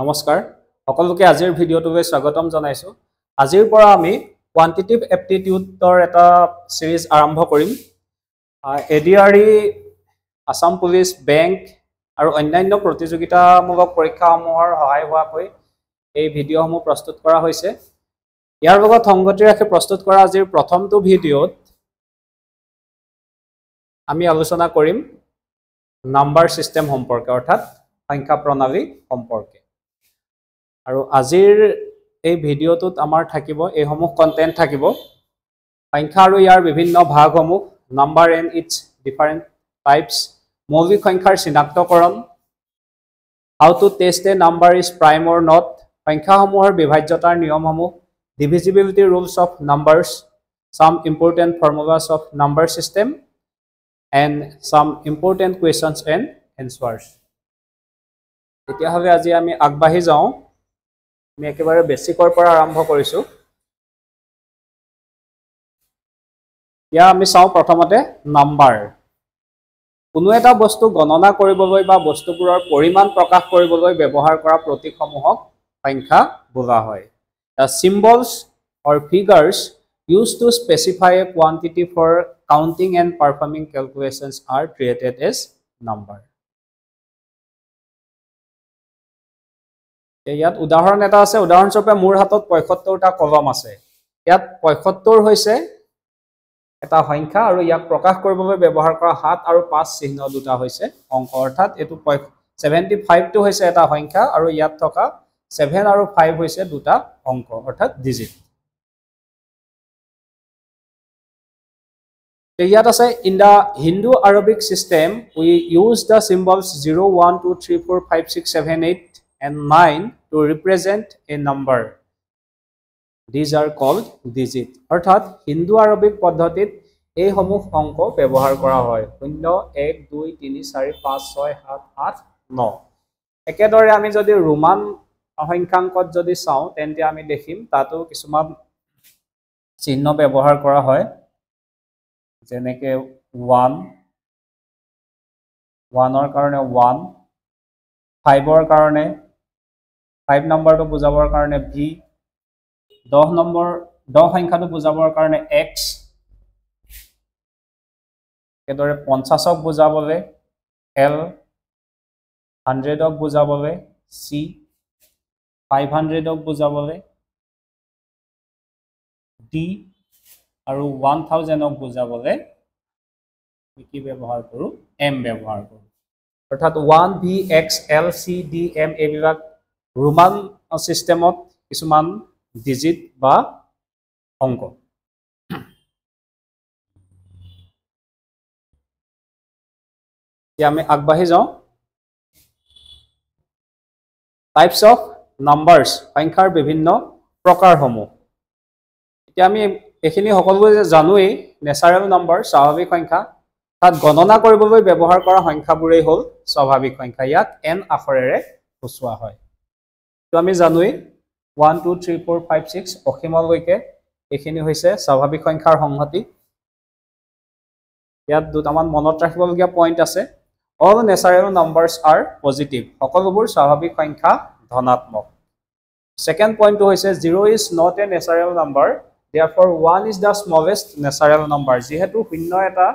নমস্কাৰ সকলোকে আজিৰ ভিডিঅ'টোলৈ স্বাগতম জনাইছোঁ আজিৰ পৰা আমি কোৱান্টিটিভ এপ্টিটিউডৰ এটা ছিৰিজ আৰম্ভ কৰিম A D R E Assam police bank আৰু অন্যান্য প্ৰতিযোগিতামূলক পৰীক্ষাসমূহৰ সহায় হোৱাকৈ এই ভিডিঅ'সমূহ প্ৰস্তুত কৰা হৈছে ইয়াৰ লগত সংগতি ৰাখি প্ৰস্তুত কৰা আজিৰ প্ৰথমটো ভিডিঅ'ত আমি আলোচনা কৰিম নাম্বাৰ ছিষ্টেম সম্পৰ্কে অৰ্থাৎ সংখ্যা প্ৰণালী সম্পৰ্কে আৰু আজিৰ এই ভিডিঅ'টোত আমাৰ থাকিব এইসমূহ কণ্টেণ্ট থাকিব সংখ্যা আৰু ইয়াৰ বিভিন্ন ভাগসমূহ number and its different types মৌলিক সংখ্যাৰ চিনাক্তকৰণ how to test a number is prime or not সংখ্যাসমূহৰ বিভাজ্যতাৰ নিয়মসমূহ divisibility rules of numbers some important formulas of number system and some important questions and answers তেতিয়াহ'লে আজি আমি আগবাঢ়ি যাওঁ আমি একেবাৰে বেছিকৰ পৰা আৰম্ভ কৰিছোঁ ইয়াৰ আমি চাওঁ প্ৰথমতে নাম্বাৰ কোনো এটা বস্তু গণনা কৰিবলৈ বা বস্তুবোৰৰ পৰিমাণ প্ৰকাশ কৰিবলৈ ব্যৱহাৰ কৰা প্ৰতীকসমূহক সংখ্যা বোজা হয় symbols or figures use to specify a quantity for counting and performing calculations are created as number ইয়াত উদাহৰণ এটা আছে উদাহৰণস্বৰূপে মোৰ হাতত পঁয়সত্তৰটা কলম আছে ইয়াত পঁয়সত্তৰ হৈছে এটা সংখ্যা আৰু ইয়াক প্ৰকাশ কৰিবলৈ ব্যৱহাৰ কৰা সাত আৰু পাঁচ চিহ্ন দুটা হৈছে অংক অৰ্থাৎ এইটো ছেভেণ্টি ফাইভটো হৈছে এটা সংখ্যা আৰু ইয়াত থকা ছেভেন আৰু ফাইভ হৈছে দুটা অংক অৰ্থাৎ ডিজিট ইয়াত আছে in the Hindu Arabic system we use the symbols zero' one two three four five six seven eight and 9 to represent a number. These are called digit. Arthat Hindu Arabic Padhatit E Homu Hongko Pebohar Korahoi. Window egg do it in isari pass soy hat at no. Ekedore amizo de Roman Ahinkanko jodi sound, tendi amide him, tatu kisuman sinno Pebohar Korahoi. Zeneke one. One or carne one. Five or carne. Five নম্বৰটো বুজাবৰ কাৰণে V দহ number দহ সংখ্যাটো বুজাবৰ কাৰণে x একেদৰে পঞ্চাছক বুজাবলৈ এল হাণ্ড্ৰেডক বুজাবলৈ চি ফাইভ হাণ্ড্ৰেডক বুজাবলৈ ডি আৰু ওৱান থাউজেণ্ডক বুজাবলৈ আমি কি ব্যৱহাৰ কৰোঁ এম ব্যৱহাৰ কৰোঁ অৰ্থাৎ one V X L C D M এইবিলাক ৰোমান চিষ্টেমত কিছুমান ডিজিট বা অংক এতিয়া আমি আগবাঢ়ি যাওঁ টাইপছ অফ নাম্বাৰছ সংখ্যাৰ বিভিন্ন প্ৰকাৰসমূহ এতিয়া আমি এইখিনি সকলোৱে যে জানোৱেই নেচাৰেল নাম্বাৰ স্বাভাৱিক সংখ্যা তাত গণনা কৰিবলৈ ব্যৱহাৰ কৰা সংখ্যাবোৰেই হ'ল স্বাভাৱিক সংখ্যা ইয়াক এন আখৰেৰে সূচোৱা হয় তো আমি জানোৱেই one two three four five six অসীমলৈকে এইখিনি হৈছে স্বাভাৱিক সংখ্যাৰ সংহতি ইয়াত দুটামান মনত ৰাখিবলগীয়া পইণ্ট আছে all natural numbers are positive সকলোবোৰ স্বাভাৱিক সংখ্যা ধনাত্মক ছেকেণ্ড পইণ্টটো হৈছে zero' is not a natural number therefore one is the smallest natural number যিহেতু শূন্য এটা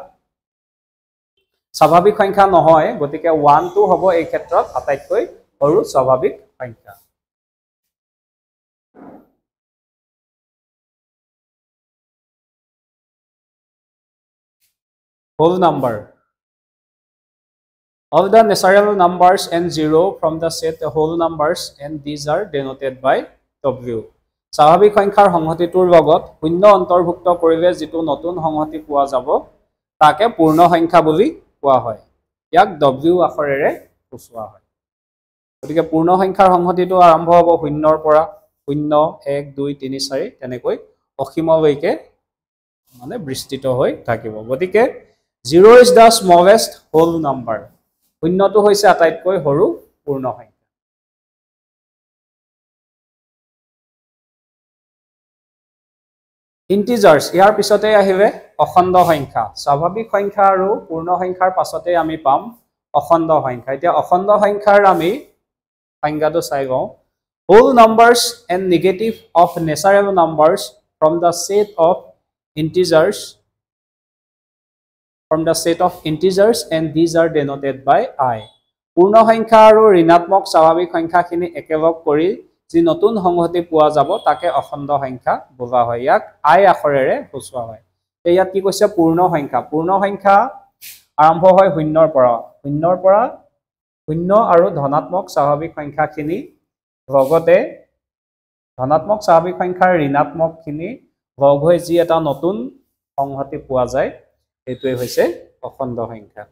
স্বাভাৱিক সংখ্যা নহয় গতিকে ওৱানটো হ'ব এই ক্ষেত্ৰত আটাইতকৈ সৰু স্বাভাৱিক সংখ্যা whole number. All the natural numbers and zero from the set the whole numbers and these are denoted by W. স্বাভাৱিক সংখ্যাৰ সংহতিটোৰ লগত শূন্য অন্তৰ্ভুক্ত কৰিলে যিটো নতুন সংহতি পোৱা যাব তাকে পূৰ্ণ সংখ্যা বুলি কোৱা হয় ইয়াক ডব্লিউ আখৰেৰে সূচোৱা হয় গতিকে পূৰ্ণ সংখ্যাৰ সংহতিটো আৰম্ভ হ'ব শূন্যৰ পৰা শূন্য এক দুই তিনি চাৰি তেনেকৈ অসীমলৈকে মানে বিস্তৃত হৈ থাকিব গতিকে zero' is the smallest whole number শূন্যটো হৈছে আটাইতকৈ সৰু পূৰ্ণ সংখ্যা ইণ্টিজাৰ্ছ ইয়াৰ পিছতেই আহিলে অখণ্ড সংখ্যা স্বাভাৱিক সংখ্যা আৰু পূৰ্ণ সংখ্যাৰ পাছতেই আমি পাম অখণ্ড সংখ্যা এতিয়া অখণ্ড সংখ্যাৰ আমি সংজ্ঞাটো চাই লওঁ whole numbers and negative of natural numbers from the set of integers from the set of integers and these are denoted by i purna sankha aru rinatmak swabhavik sankha khini ekelok kori je notun hongoti puwa jabo take akhanda sankha bola hoy yak i akharere huswa hoy eya ki koise purna sankha purna sankha arambho hoy shunnyor para shunnyor para shunnyo aru dhanatmak swabhavik sankha khini logote dhanatmak swabhavik sankhar rinatmak khini log hoy je eta notun সংহতি পোৱা যায় সেইটোৱে হৈছে অখণ্ড সংখ্যা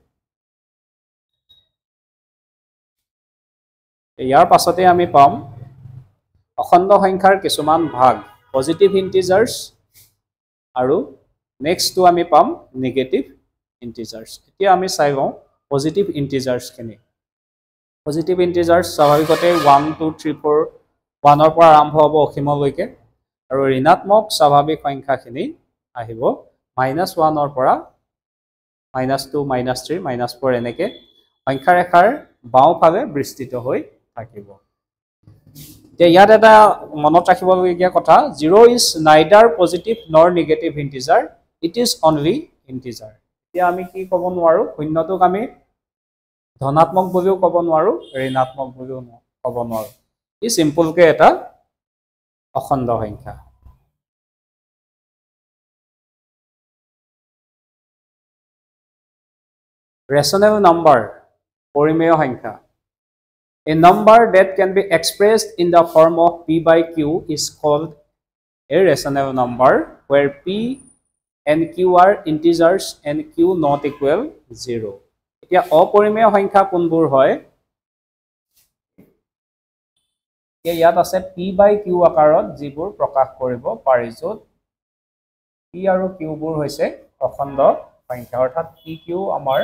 ইয়াৰ পাছতে আমি পাম অখণ্ড সংখ্যাৰ কিছুমান ভাগ পজিটিভ ইণ্টিজাৰ্ছ আৰু নেক্সটটো আমি পাম নিগেটিভ ইণ্টিজাৰ্ছ এতিয়া আমি চাই লওঁ পজিটিভ ইণ্টিজাৰ্ছখিনি পজিটিভ ইণ্টিজাৰ্ছ স্বাভাৱিকতে ওৱান টু থ্ৰী ফ'ৰ ওৱানৰ পৰা আৰম্ভ হ'ব অসীমলৈকে আৰু ঋণাত্মক স্বাভাৱিক সংখ্যাখিনি আহিব মাইনাছ ওৱানৰ পৰা minus two minus three minus four এনেকৈ সংখ্যাৰেখাৰ বাওঁফালে বিস্তৃত হৈ থাকিব এতিয়া ইয়াত এটা মনত ৰাখিবলগীয়া কথা zero' is neither positive nor negative integer it is only integer এতিয়া আমি কি ক'ব নোৱাৰোঁ শূন্যটোক আমি ধনাত্মক বুলিও ক'ব নোৱাৰোঁ ঋণাত্মক বুলিও ক'ব নোৱাৰোঁ ই চিম্পুলকৈ এটা অখণ্ড সংখ্যা ৰেচনেল নাম্বাৰ পৰিমেয় সংখ্যা a number that can be expressed in the form of p by q is called a rational number where p and q are integers and q not equal zero' এতিয়া অপৰিমেয় সংখ্যা কোনবোৰ হয় এতিয়া ইয়াত আছে পি বাই কিউ আকাৰত যিবোৰ প্ৰকাশ কৰিব পাৰি য'ত পি আৰু কিউবোৰ হৈছে অখণ্ড সংখ্যা অৰ্থাৎ পি কিউ আমাৰ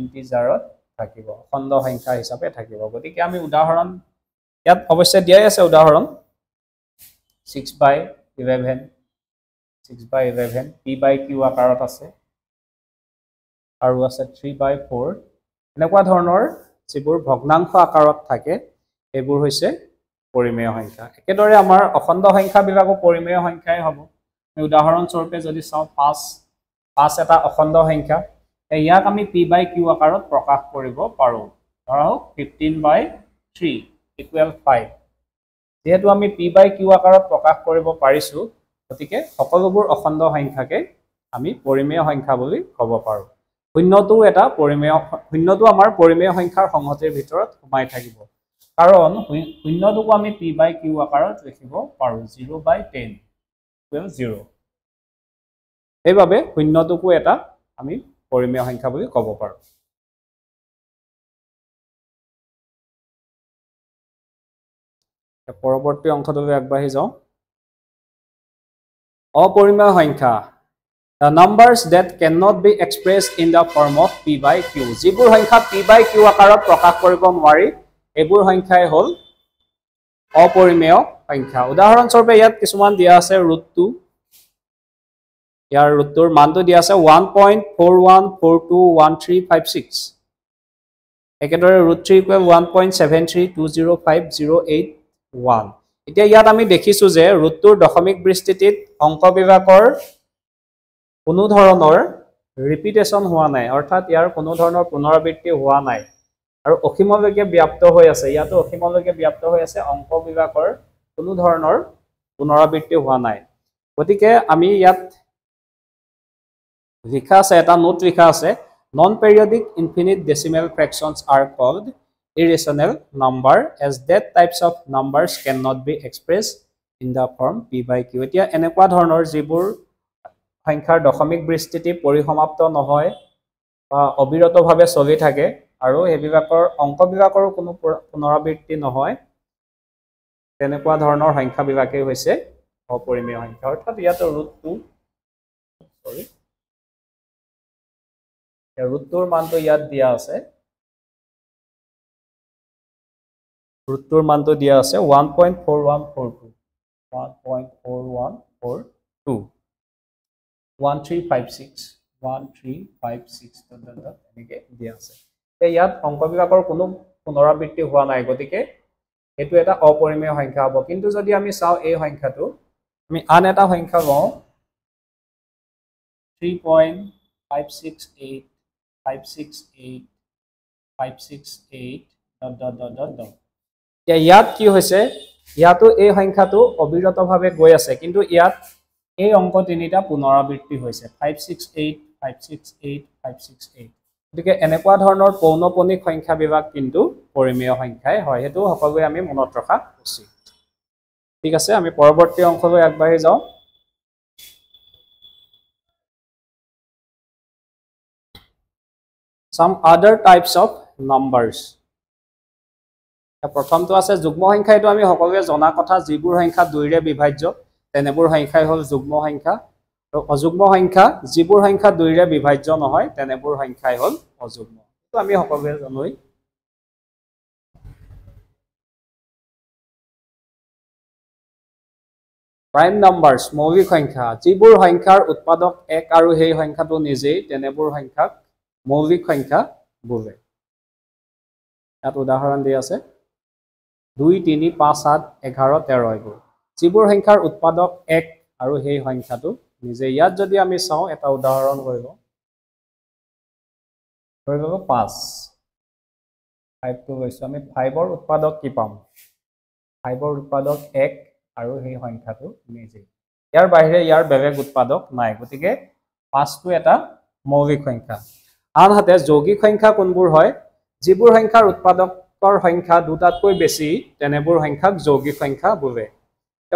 ইণ্টিজাৰত থাকিব খণ্ড সংখ্যা হিচাপে থাকিব গতিকে আমি উদাহৰণ ইয়াত অৱশ্যে দিয়াই আছে উদাহৰণ six by eleven six by eleven p by q আকাৰত আছে আৰু আছে থ্ৰী বাই ফ'ৰ এনেকুৱা ধৰণৰ যিবোৰ ভগ্নাংশ আকাৰত থাকে সেইবোৰ হৈছে পৰিমেয় সংখ্যা একেদৰে আমাৰ অখণ্ড সংখ্যাবিলাকো পৰিমেয় সংখ্যাই হ'ব আমি উদাহৰণস্বৰূপে যদি চাওঁ পাঁচ পাঁচ এটা অখণ্ড সংখ্যা ইয়াক আমি পি বাই কিউ আকাৰত প্ৰকাশ কৰিব পাৰোঁ ধৰা হওক fifteen by three equal five যিহেতু আমি পি বাই কিউ আকাৰত প্ৰকাশ কৰিব পাৰিছোঁ গতিকে সকলোবোৰ অখণ্ড সংখ্যাকে আমি পৰিমেয় সংখ্যা বুলি ক'ব পাৰোঁ শূন্যটো এটা পৰিমেয় শূন্যটো আমাৰ পৰিমেয় সংখ্যাৰ সংহতিৰ ভিতৰত সোমাই থাকিব কাৰণ শূন্যটোকো আমি পি বাই কিউ আকাৰত লিখিব পাৰোঁ zero' by ten equal zero' সেইবাবে শূন্যটোকো এটা আমি পৰিমেয় সংখ্যা বুলি ক'ব পাৰোঁ পৰৱৰ্তী অংশটোলৈ আগবাঢ়ি যাওঁ অপৰিমেয় সংখ্যা the number that can not be express in the form of p by q যিবোৰ সংখ্যা পি বাই কিউ আকাৰত প্ৰকাশ কৰিব নোৱাৰি এইবোৰ সংখ্যাই হ'ল অপৰিমেয় সংখ্যা উদাহৰণস্বৰূপে ইয়াত কিছুমান দিয়া আছে ৰুট টু ইয়াৰ ৰোধটোৰ মানটো দিয়া আছে one point four one four two one three five six একেদৰে ৰোধ থ্ৰী কয় one point seven three two zero' five zero' eight one এতিয়া ইয়াত আমি দেখিছোঁ যে ৰোধটোৰ দশমিক বৃস্তিটিত অংক বিভাগৰ কোনো ধৰণৰ ৰিপিটেশ্যন হোৱা নাই অৰ্থাৎ ইয়াৰ কোনো ধৰণৰ পুনৰাবৃত্তি হোৱা নাই আৰু অসীমলৈকে ব্যাপ্ত হৈ আছে ইয়াতো অসীমলৈকে ব্যাপ্ত হৈ আছে অংক বিভাগৰ কোনো ধৰণৰ পুনৰাবৃত্তি হোৱা নাই গতিকে আমি ইয়াত লিখা আছে এটা নোট লিখা আছে non periodic infinite decimal fractions are called irrational number as that types of numbers can not be express in the form p by q এতিয়া এনেকুৱা ধৰণৰ যিবোৰ সংখ্যাৰ দশমিক বিস্তৃতি পৰিসমাপ্ত নহয় বা অবিৰতভাৱে চলি থাকে আৰু সেইবিলাকৰ অংকবিলাকৰো কোনো পুনৰাবৃত্তি নহয় তেনেকুৱা ধৰণৰ সংখ্যাবিলাকেই হৈছে অপৰিমেয় সংখ্যা অৰ্থাৎ ইয়াত টু চৰি ৰোধটোৰ মানটো ইয়াত দিয়া আছে ৰোধটোৰ মানটো দিয়া আছে one point four one four two one point four one four two one three five six one three five six এনেকৈ দিয়া আছে ইয়াত অংক বিভাগৰ কোনো পুনৰাবৃত্তি হোৱা নাই গতিকে এইটো এটা অপৰিমেয় সংখ্যা হ'ব কিন্তু যদি আমি চাওঁ এই সংখ্যাটো আমি আন এটা সংখ্যা লওঁ three point five six eight এতিয়া ইয়াত কি হৈছে ইয়াতো এই সংখ্যাটো অবিৰতভাৱে গৈ আছে কিন্তু ইয়াত এই অংক তিনিটা পুনৰাবৃত্তি হৈছে five six eight five six eight five six eight গতিকে এনেকুৱা ধৰণৰ পৌনপনিক সংখ্যা বিভাগ কিন্তু পৰিমেয় সংখ্যাই হয় সেইটো সকলোৱে আমি মনত ৰখা উচিত ঠিক আছে আমি পৰৱৰ্তী অংশলৈ আগবাঢ়ি যাওঁ some other types of numbers. প্ৰথম টো আছে যুগ্ম সংখ্যা এটো আমি সকলোৱে জনা কথা যিবোৰ সংখ্যা দুইৰে বিভাজ্য তেনেবোৰ সংখ্যাই হল যুগ্ম সংখ্যা আৰু অযুগ্ম সংখ্যা যিবোৰ সংখ্যা দুইৰে বিভাজ্য নহয় তেনেবোৰ সংখ্যাই হল অযুগ্ম এইটো আমি সকলোৱে জানোৱেই প্ৰাইম নাম্বাৰ মৌলিক সংখ্যা যিবোৰ সংখ্যাৰ উৎপাদক এক আৰু সেই সংখ্যাটো নিজেই তেনেবোৰ সংখ্যাক মৌলিক সংখ্যা সংখ্যাবোৰে ইয়াত উদাহৰণ দি আছে দুই তিনি পাঁচ সাত এঘাৰ তেৰ এইবোৰ যিবোৰ সংখ্যাৰ উৎপাদক এক আৰু সেই সংখ্যাটো নিজে ইয়াত যদি আমি চাওঁ এটা উদাহৰণ কৰিব ধৰি লওক পাঁচ ফাইভটো লৈছোঁ আমি ফাইভৰ উৎপাদক কি পাম ফাইভৰ উৎপাদক এক আৰু সেই সংখ্যাটো নিজেই ইয়াৰ বাহিৰে ইয়াৰ বেলেগ উৎপাদক নাই গতিকে পাঁচটো এটা মৌলিক সংখ্যা আনহাতে যৌগিক সংখ্যা কোনবোৰ হয় যিবোৰ সংখ্যাৰ উৎপাদকৰ সংখ্যা দুটাতকৈ বেছি তেনেবোৰ সংখ্যাক যৌগিক সংখ্যা বোলে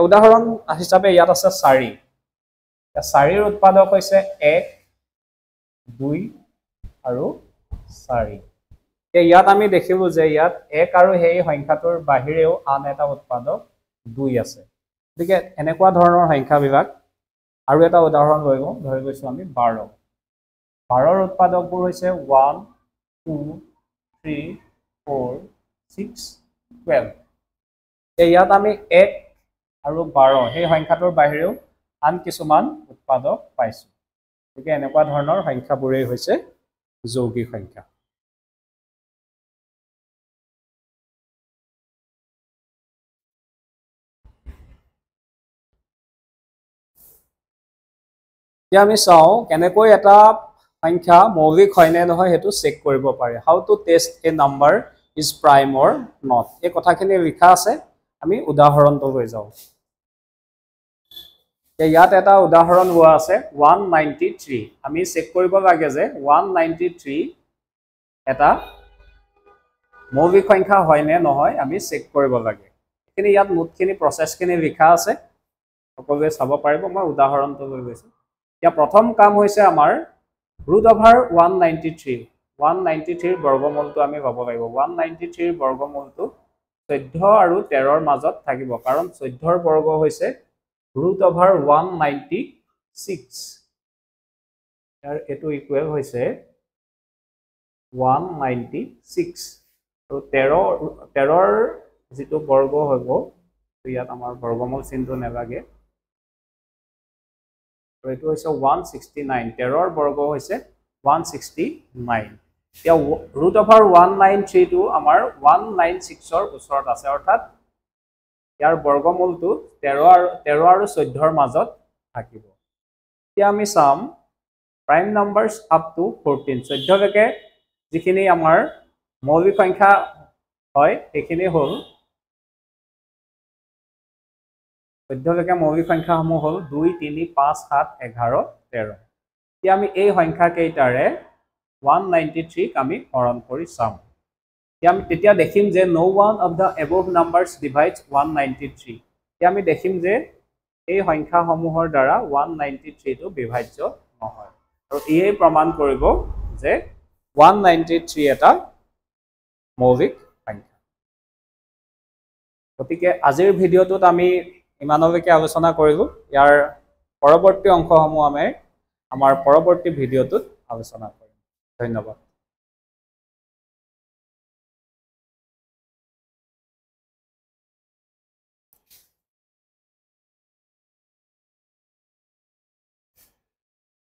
উদাহৰণ হিচাপে ইয়াত আছে চাৰি চাৰিৰ উৎপাদক হৈছে এক দুই আৰু চাৰি এতিয়া ইয়াত আমি দেখিলোঁ যে ইয়াত এক আৰু সেই সংখ্যাটোৰ বাহিৰেও আন এটা উৎপাদক দুই আছে গতিকে এনেকুৱা ধৰণৰ সংখ্যাবিলাক আৰু এটা উদাহৰণ লৈ লওঁ ধৰি গৈছোঁ আমি বাৰ বাৰৰ উৎপাদকবোৰ হৈছে one two three four six twelve ইয়াত আমি এক আৰু বাৰ সেই সংখ্যাটোৰ বাহিৰেও আন কিছুমান উৎপাদক পাইছোঁ গতিকে এনেকুৱা ধৰণৰ সংখ্যাবোৰেই হৈছে যৌগিক সংখ্যা এতিয়া আমি চাওঁ কেনেকৈ এটা সংখ্যা মৌলিক হয় নে নহয় সেইটো চেক কৰিব পাৰে how to test a number is prime or not এই কথাখিনি লিখা আছে আমি উদাহৰণটো লৈ যাওঁ ইয়াত এটা উদাহৰণ হোৱা আছে ওৱান নাইণ্টি থ্ৰী আমি চেক কৰিব লাগে যে ওৱান নাইণ্টি থ্ৰী এটা মৌলিক সংখ্যা হয় নে নহয় আমি চেক কৰিব লাগে সেইখিনি ইয়াত মুঠখিনি প্ৰচেছখিনি লিখা আছে সকলোৱে চাব পাৰিব মই উদাহৰণটো লৈ গৈছোঁ এতিয়া প্ৰথম কাম হৈছে আমাৰ root over one ninety three one ninety থ্ৰীৰ বৰ্গমূলটো আমি পাব লাগিব ওৱান নাইণ্টি থ্ৰীৰ বৰ্গমূলটো চৈধ্য আৰু তেৰৰ মাজত থাকিব কাৰণ চৈধ্যৰ বৰ্গ হৈছে root over one ninety six ইয়াৰ এইটো ইকুৱেল হৈছে ওৱান নাইণ্টি ছিক্স আৰু তেৰ তেৰৰ যিটো বৰ্গ হ'ব ইয়াত আমাৰ বৰ্গমূল চিনটো নেলাগে আৰু এইটো হৈছে ওৱান ছিক্সটি নাইন তেৰৰ বৰ্গ হৈছে ওৱান ছিক্সটি নাইন এতিয়া ৰুট অভাৰ ওৱান নাইন থ্ৰীটো আমাৰ ওৱান নাইন ছিক্সৰ ওচৰত আছে অৰ্থাৎ ইয়াৰ বৰ্গমূলটো তেৰ আৰু তেৰ আৰু চৈধ্যৰ মাজত থাকিব এতিয়া আমি চাম prime numbers up to fourteen চৈধ্যলৈকে যিখিনি আমাৰ মৌলিক সংখ্যা হয় সেইখিনি হ'ল চৈধ্যলৈকে মৌলিক সংখ্যাসমূহ হ'ল দুই তিনি পাঁচ সাত এঘাৰ তেৰ এতিয়া আমি এই সংখ্যাকেইটাৰে ওৱান নাইণ্টি থ্ৰীক আমি হৰণ কৰি চাম এতিয়া আমি তেতিয়া দেখিম যে no' one of the above numbers divides one ninety three এতিয়া আমি দেখিম যে এই সংখ্যাসমূহৰ দ্বাৰা ওৱান নাইণ্টি থ্ৰীটো বিভাজ্য নহয় আৰু ইয়েই প্ৰমাণ কৰিব যে ওৱান নাইণ্টি থ্ৰী এটা মৌলিক সংখ্যা গতিকে আজিৰ ভিডিঅ'টোত আমি ইমানলৈকে আলোচনা কৰিলোঁ ইয়াৰ পৰৱৰ্তী অংশসমূহ আমি আমাৰ পৰৱৰ্তী ভিডিঅ'টোত আলোচনা কৰিম ধন্যবাদ